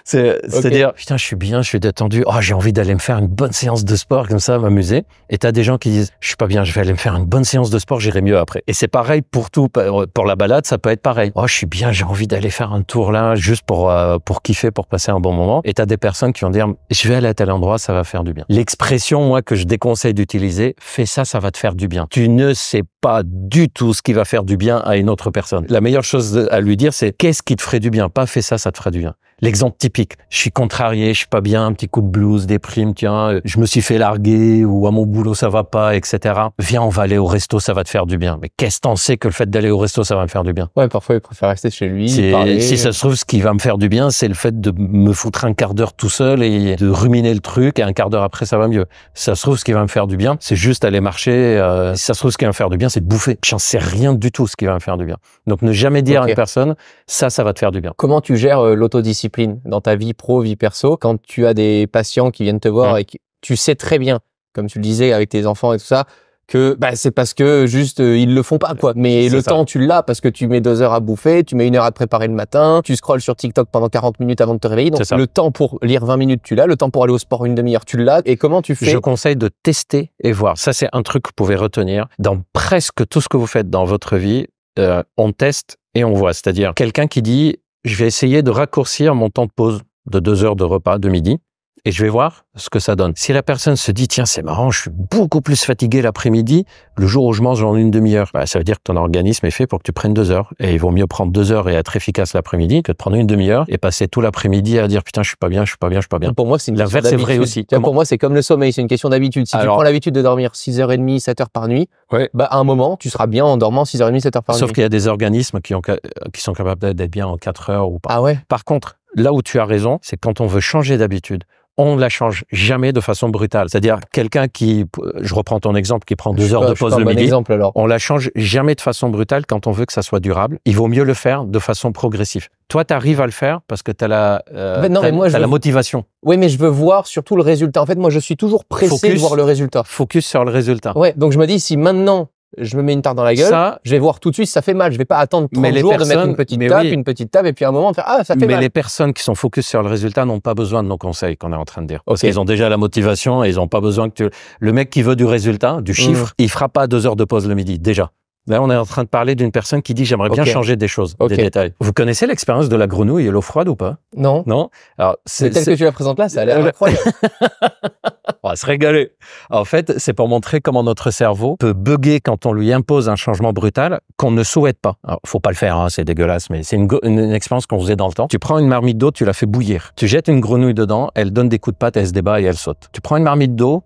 C'est cest à dire putain, je suis bien, je suis détendu. Oh, j'ai envie d'aller me faire une bonne séance de sport comme ça, m'amuser. Et t'as des gens qui disent, je suis pas bien, je vais aller me faire une bonne séance de sport, j'irai mieux après. Et c'est pareil pour tout, pour la balade, ça peut être pareil. Oh, je suis bien, j'ai envie d'aller faire un tour là, juste pour euh, pour kiffer, pour passer un bon moment. Et t'as des personnes qui vont dire, je vais aller à tel endroit, ça va faire du bien. L'expression, moi, que je déconseille d'utiliser, fais ça, ça va te faire du bien. Tu ne sais pas du tout ce qui va faire du bien à une autre personne. La meilleure chose à lui dire, c'est qu'est-ce qui te ferait du bien Pas fais ça, ça te fera du bien. L'exemple typique, je suis contrarié, je suis pas bien, un petit coup de blues, déprime, tiens, euh, je me suis fait larguer ou à mon boulot ça va pas, etc. Viens, on va aller au resto, ça va te faire du bien. Mais qu'est-ce t'en sais que le fait d'aller au resto, ça va me faire du bien Ouais, parfois il préfère rester chez lui. Parler. Si ça se trouve, ce qui va me faire du bien, c'est le fait de me foutre un quart d'heure tout seul et de ruminer le truc et un quart d'heure après ça va mieux. Si ça se trouve, ce qui va me faire du bien, c'est juste aller marcher. Euh, si ça se trouve, ce qui va me faire du bien, c'est de bouffer. J'en sais rien du tout ce qui va me faire du bien. Donc ne jamais dire à une personne ça, ça va te faire du bien. Comment tu gères euh, discipline dans ta vie pro, vie perso. Quand tu as des patients qui viennent te voir et que tu sais très bien, comme tu le disais avec tes enfants et tout ça, que bah, c'est parce que juste euh, ils le font pas quoi. Mais le temps tu l'as parce que tu mets deux heures à bouffer, tu mets une heure à te préparer le matin, tu scrolles sur TikTok pendant 40 minutes avant de te réveiller. Donc le temps pour lire 20 minutes tu l'as, le temps pour aller au sport une demi-heure tu l'as. Et comment tu fais Je conseille de tester et voir. Ça c'est un truc que vous pouvez retenir dans presque tout ce que vous faites dans votre vie. Euh, on teste et on voit. C'est-à-dire quelqu'un qui dit je vais essayer de raccourcir mon temps de pause de deux heures de repas de midi et je vais voir ce que ça donne. Si la personne se dit, tiens, c'est marrant, je suis beaucoup plus fatigué l'après-midi, le jour où je mange en une demi-heure, bah, ça veut dire que ton organisme est fait pour que tu prennes deux heures. Et il vaut mieux prendre deux heures et être efficace l'après-midi que de prendre une demi-heure et passer tout l'après-midi à dire, putain, je suis pas bien, je suis pas bien, je suis pas bien. Pour moi, c'est une L'inverse c'est vrai aussi. pour moi, c'est comme le sommeil, c'est une question d'habitude. Si tu prends l'habitude de dormir 6h30, 7h par nuit, bah, à un moment, tu seras bien en dormant 6h30, 7h par nuit. Sauf qu'il y a des organismes qui, ont, qui sont capables d'être bien en 4 heures ou pas. Ah par contre, là où tu as raison, c'est quand on veut changer d'habitude on ne la change jamais de façon brutale. C'est-à-dire quelqu'un qui, je reprends ton exemple, qui prend deux heures de pause le midi, exemple, alors. on la change jamais de façon brutale quand on veut que ça soit durable. Il vaut mieux le faire de façon progressive. Toi, tu arrives à le faire parce que tu as la, motivation. Oui, mais je veux voir surtout le résultat. En fait, moi, je suis toujours pressé de voir le résultat. Focus sur le résultat. Ouais, donc je me dis, si maintenant je me mets une tarte dans la gueule, ça, je vais voir tout de suite ça fait mal. Je vais pas attendre trois mais jours de mettre une petite tape, une petite tape, et puis un moment faire ah ça fait mal. Mais les personnes qui sont focus sur le résultat n'ont pas besoin de nos conseils qu'on est en train de dire. Ils ont déjà la motivation et ils n'ont pas besoin que tu. Le mec qui veut du résultat, du mm. chiffre, il il fera pas deux heures de pause le midi déjà. Là, on est en train de parler d'une personne qui dit j'aimerais bien changer des choses, des détails. Vous connaissez l'expérience de la grenouille et l'eau froide ou pas Non. Non. Alors, c'est tel que tu la présentes là, ça a l'air euh, incroyable. on va se régaler. En fait, c'est pour montrer comment notre cerveau peut bugger quand on lui impose un changement brutal qu'on ne souhaite pas. Alors, faut pas le faire, hein, c'est dégueulasse, mais c'est une, une, expérience qu'on faisait dans le temps. Tu prends une marmite d'eau, tu la fais bouillir. Tu jettes une grenouille dedans, elle donne des coups de patte, elle se débat et elle saute. Tu prends une marmite d'eau,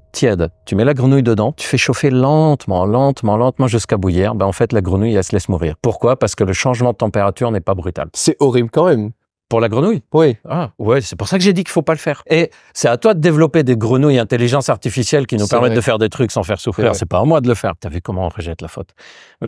tu mets la grenouille dedans, tu fais chauffer lentement, lentement, lentement jusqu'à bouillir. Ben, en fait, la grenouille, elle se laisse mourir. Pourquoi Parce que le changement de température n'est pas brutal. C'est horrible quand même. Pour la grenouille Oui. Ah, ouais, c'est pour ça que j'ai dit qu'il faut pas le faire. Et c'est à toi de développer des grenouilles intelligence artificielle qui nous permettent de faire des trucs sans faire souffrir. C'est pas à moi de le faire. T'as vu comment on rejette la faute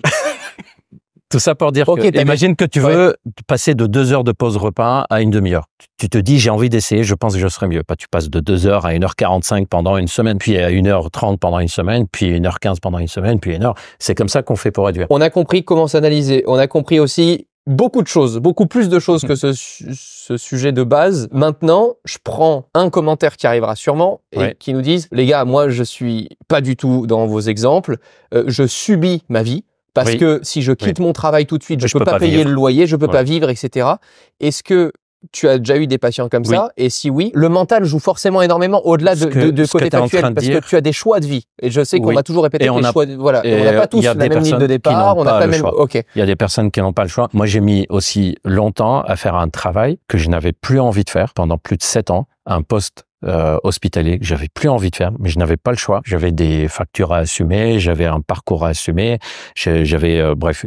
Tout ça pour dire que, imagine que tu veux passer de deux heures de pause repas à une demi-heure. Tu, te dis, j'ai envie d'essayer, je pense que je serai mieux. Pas, bah, tu passes de deux heures à 1h45 pendant une semaine, puis à 1 heure 30 pendant une semaine, puis 1 heure 15 pendant une semaine, puis une heure. C'est comme ça qu'on fait pour réduire. On a compris comment s'analyser. On a compris aussi beaucoup de choses, beaucoup plus de choses que ce, sujet de base. Maintenant, je prends un commentaire qui arrivera sûrement et qui nous disent « les gars, moi, je suis pas du tout dans vos exemples. Euh, je subis ma vie parce que si je quitte mon travail tout de suite, je ne peux, pas, payer le loyer, je ne peux pas vivre, etc. Est-ce que tu as déjà eu des patients comme ça Et si oui, le mental joue forcément énormément au-delà de, de, côté parce que tu as des choix de vie. Et je sais qu'on va toujours répéter les choix. et on n'a pas tous la même ligne de départ. le Ok. Il y a des personnes qui n'ont pas le choix. Moi, j'ai mis aussi longtemps à faire un travail que je n'avais plus envie de faire pendant plus de sept ans, un poste euh, hospitalier j'avais plus envie de faire, mais je n'avais pas le choix. J'avais des factures à assumer, j'avais un parcours à assumer, j'avais euh, bref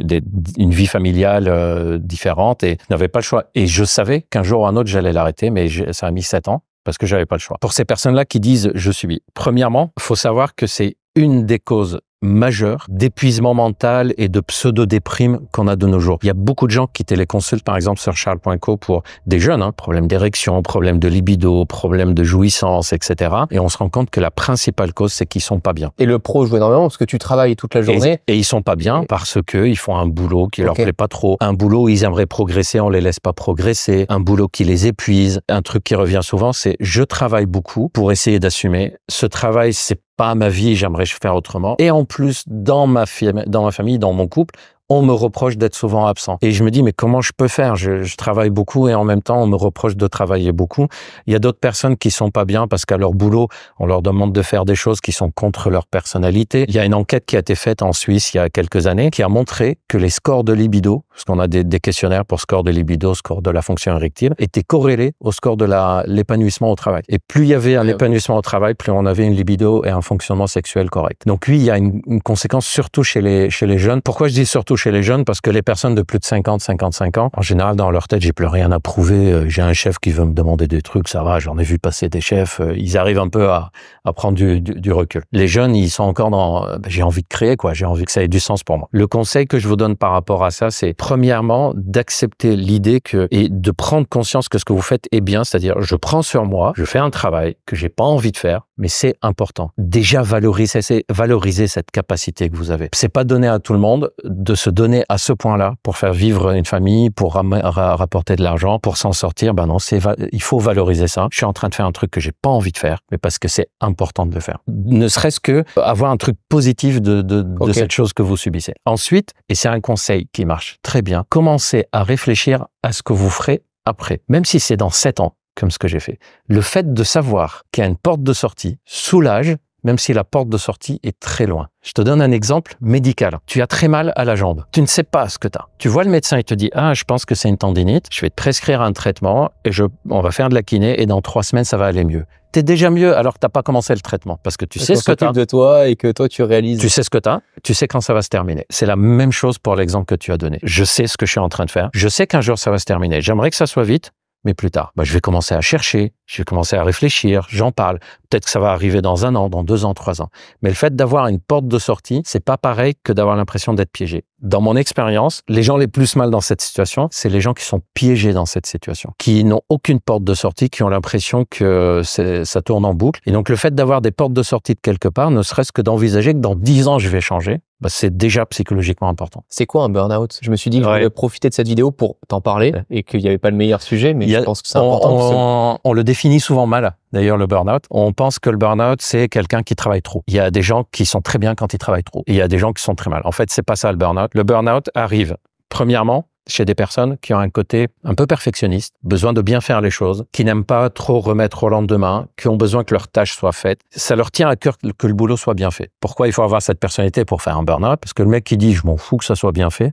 une vie familiale euh, différente et n'avais pas le choix. Et je savais qu'un jour ou un autre j'allais l'arrêter, mais ça a mis sept ans parce que j'avais pas le choix. Pour ces personnes-là qui disent je suis. premièrement, faut savoir que c'est une des causes majeur d'épuisement mental et de pseudo-déprime qu'on a de nos jours. Il y a beaucoup de gens qui téléconsultent, par exemple, sur charles.co pour des jeunes, hein, problème d'érection, problème de libido, problème de jouissance, etc. Et on se rend compte que la principale cause, c'est qu'ils sont pas bien. Et le pro joue énormément parce que tu travailles toute la journée. Et, ils sont pas bien parce que ils font un boulot qui leur plaît pas trop, un boulot où ils aimeraient progresser, on les laisse pas progresser, un boulot qui les épuise. Un truc qui revient souvent, c'est je travaille beaucoup pour essayer d'assumer. Ce travail, c'est pas ma vie, j'aimerais faire autrement. Et plus dans ma, dans ma famille, dans mon couple, on me reproche d'être souvent absent. Et je me dis, mais comment je peux faire je, travaille beaucoup et en même temps, on me reproche de travailler beaucoup. Il y a d'autres personnes qui sont pas bien parce qu'à leur boulot, on leur demande de faire des choses qui sont contre leur personnalité. Il y a une enquête qui a été faite en Suisse il y a quelques années qui a montré que les scores de libido, parce qu'on a des, questionnaires pour score de libido, score de la fonction érectile, étaient corrélés au score de l'épanouissement au travail. Et plus il y avait un ah épanouissement au travail, plus on avait une libido et un fonctionnement sexuel correct. Donc oui, il y a une, conséquence surtout chez les, chez les jeunes. Pourquoi je dis surtout chez les jeunes parce que les personnes de plus de 50, 55 ans, en général, dans leur tête, j'ai plus rien à prouver. Euh, j'ai un chef qui veut me demander des trucs, ça va, j'en ai vu passer des chefs. Euh, ils arrivent un peu à, prendre du, recul. Les jeunes, ils sont encore dans, euh, bah, j'ai envie de créer, quoi. J'ai envie que ça ait du sens pour moi. Le conseil que je vous donne par rapport à ça, c'est premièrement d'accepter l'idée que, et de prendre conscience que ce que vous faites est bien, c'est-à-dire je prends sur moi, je fais un travail que j'ai pas envie de faire, mais c'est important. Déjà valoriser, valoriser cette capacité que vous avez. C'est pas donné à tout le monde de se donner à ce point-là pour faire vivre une famille, pour rapporter de l'argent, pour s'en sortir, ben non, c'est il faut valoriser ça. Je suis en train de faire un truc que j'ai pas envie de faire, mais parce que c'est important de le faire. Ne serait-ce que avoir un truc positif de, de cette chose que vous subissez. Ensuite, et c'est un conseil qui marche très bien, commencez à réfléchir à ce que vous ferez après, même si c'est dans sept ans, comme ce que j'ai fait. Le fait de savoir qu'il y a une porte de sortie soulage même si la porte de sortie est très loin. Je te donne un exemple médical. Tu as très mal à la jambe. Tu ne sais pas ce que tu as. Tu vois le médecin, il te dit "Ah, je pense que c'est une tendinite. Je vais te prescrire un traitement et je on va faire de la kiné et dans trois semaines ça va aller mieux." Tu es déjà mieux alors que tu n'as pas commencé le traitement parce que tu sais ce que tu as de toi et que toi tu réalises. Tu sais ce que tu as, tu sais quand ça va se terminer. C'est la même chose pour l'exemple que tu as donné. Je sais ce que je suis en train de faire. Je sais qu'un jour ça va se terminer. J'aimerais que ça soit vite, mais plus tard. Bah, je vais commencer à chercher, je vais commencer à réfléchir, j'en parle. Peut-être que ça va arriver dans un an, dans deux ans, trois ans. Mais le fait d'avoir une porte de sortie, c'est pas pareil que d'avoir l'impression d'être piégé. Dans mon expérience, les gens les plus mal dans cette situation, c'est les gens qui sont piégés dans cette situation, qui n'ont aucune porte de sortie, qui ont l'impression que ça tourne en boucle. Et donc le fait d'avoir des portes de sortie de quelque part, ne serait-ce que d'envisager que dans dix ans je vais changer, bah, c'est déjà psychologiquement important. C'est quoi un burn-out Je me suis dit que je voulais profiter de cette vidéo pour t'en parler et qu'il n'y avait pas le meilleur sujet, mais je pense que c'est important. On, on, le définit finit souvent mal, d'ailleurs, le burn-out. On pense que le burn-out, c'est quelqu'un qui travaille trop. Il y a des gens qui sont très bien quand ils travaillent trop. Il y a des gens qui sont très mal. En fait, c'est pas ça le burn-out. Le burn-out arrive, premièrement, chez des personnes qui ont un côté un peu perfectionniste, besoin de bien faire les choses, qui n'aiment pas trop remettre au lendemain, qui ont besoin que leurs tâches soient faites. Ça leur tient à cœur que le boulot soit bien fait. Pourquoi il faut avoir cette personnalité pour faire un burn-out Parce que le mec qui dit je m'en fous que ça soit bien fait,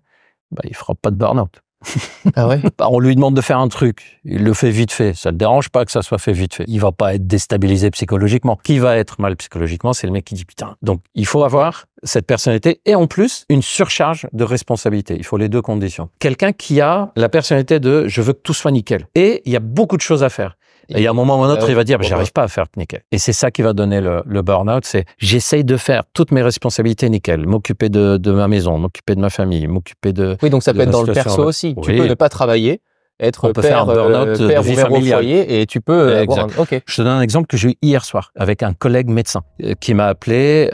bah, il fera pas de burn-out. Ah ouais bah, On lui demande de faire un truc, il le fait vite fait. Ça ne dérange pas que ça soit fait vite fait. Il va pas être déstabilisé psychologiquement. Qui va être mal psychologiquement, c'est le mec qui dit putain. Donc il faut avoir cette personnalité et en plus une surcharge de responsabilité. Il faut les deux conditions. Quelqu'un qui a la personnalité de je veux que tout soit nickel. Et il y a beaucoup de choses à faire. Et à un moment ou un autre, il va dire, j'arrive pas à faire nickel. Et c'est ça qui va donner le, burn-out, c'est j'essaye de faire toutes mes responsabilités nickel, m'occuper de, ma maison, m'occuper de ma famille, m'occuper de... Oui, donc ça peut être dans le perso aussi. Tu peux ne pas travailler, être on peut faire un euh, burn-out de vie familiale. et tu peux euh, Je te donne un exemple que j'ai eu hier soir avec un collègue médecin euh, qui m'a appelé.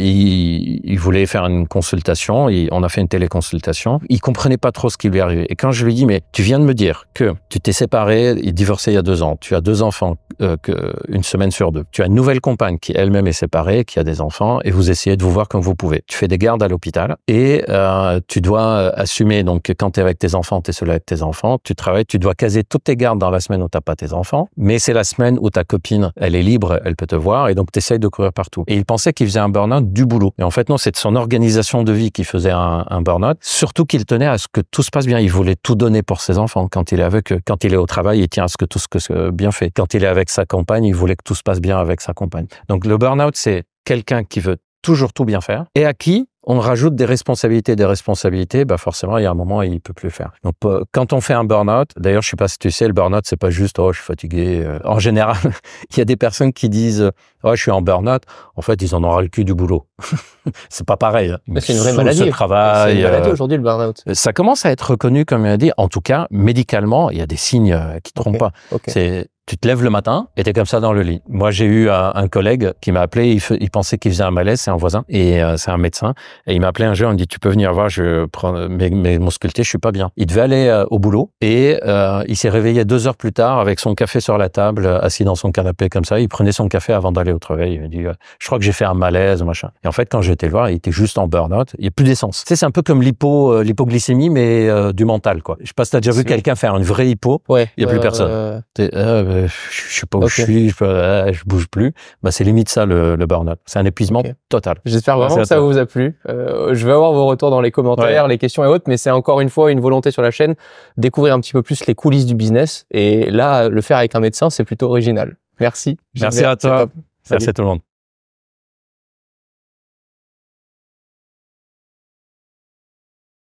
il, voulait faire une consultation. on a fait une téléconsultation. Il comprenait pas trop ce qui lui arrivait. Et quand je lui dis mais tu viens de me dire que tu t'es séparé, divorcé il y a deux ans, tu as deux enfants, que, une semaine sur deux, tu as une nouvelle compagne qui elle-même est séparée, qui a des enfants, et vous essayez de vous voir comme vous pouvez. Tu fais des gardes à l'hôpital et tu dois assumer donc quand tu es avec tes enfants, tu es seul avec tes enfants tu travailles, tu dois caser toutes tes gardes dans la semaine où tu t'as pas tes enfants, mais c'est la semaine où ta copine, elle est libre, elle peut te voir, et donc tu essayes de courir partout. Et il pensait qu'il faisait un burn-out du boulot. Et en fait, non, c'est de son organisation de vie qui faisait un, burn-out, surtout qu'il tenait à ce que tout se passe bien. Il voulait tout donner pour ses enfants quand il est avec Quand il est au travail, il tient à ce que tout se que bien fait. Quand il est avec sa compagne, il voulait que tout se passe bien avec sa compagne. Donc le burn-out, c'est quelqu'un qui veut toujours tout bien faire, et à qui on rajoute des responsabilités, des responsabilités, bah forcément, il y a un moment, il peut plus faire. Donc, euh, quand on fait un burn-out, d'ailleurs, je sais pas si tu sais, le burn-out, c'est pas juste, oh, je suis fatigué. Euh. En général, il y a des personnes qui disent, oh, je suis en burn-out. En fait, ils en ras le cul du boulot. c'est pas pareil. Hein. mais C'est une vraie maladie. travail. C'est euh, aujourd'hui, le burn-out. Ça commence à être reconnu, comme a dit, en tout cas, médicalement, il y a des signes qui trompent pas. C'est tu te lèves le matin et t'es comme ça dans le lit. Moi, j'ai eu euh, un, collègue qui m'a appelé, il, pensait qu'il faisait un malaise, c'est un voisin, et euh, c'est un médecin, et il m'a appelé un jour, il me dit, tu peux venir voir, je prends mes, mes je suis pas bien. Il devait aller euh, au boulot, et il s'est réveillé deux heures plus tard avec son café sur la table, assis dans son canapé comme ça, il prenait son café avant d'aller au travail, il m'a dit, je crois que j'ai fait un malaise, machin. Et en fait, quand j'étais le voir, il était juste en burn-out, il n'y a plus d'essence. Tu sais, c'est un peu comme l'hypo, l'hypoglycémie, mais du mental, quoi. Je sais pas si t'as déjà vu quelqu'un faire une vraie hypo, il a plus personne ah, bah, euh, je, sais pas où je suis, euh, je, bouge plus. Bah, c'est limite ça le, burnout, C'est un épuisement total. J'espère vraiment que ça vous a plu. Euh, je vais avoir vos retours dans les commentaires, les questions et autres, mais c'est encore une fois une volonté sur la chaîne découvrir un petit peu plus les coulisses du business. Et là, le faire avec un médecin, c'est plutôt original. Merci. Merci à toi. Merci à tout le monde.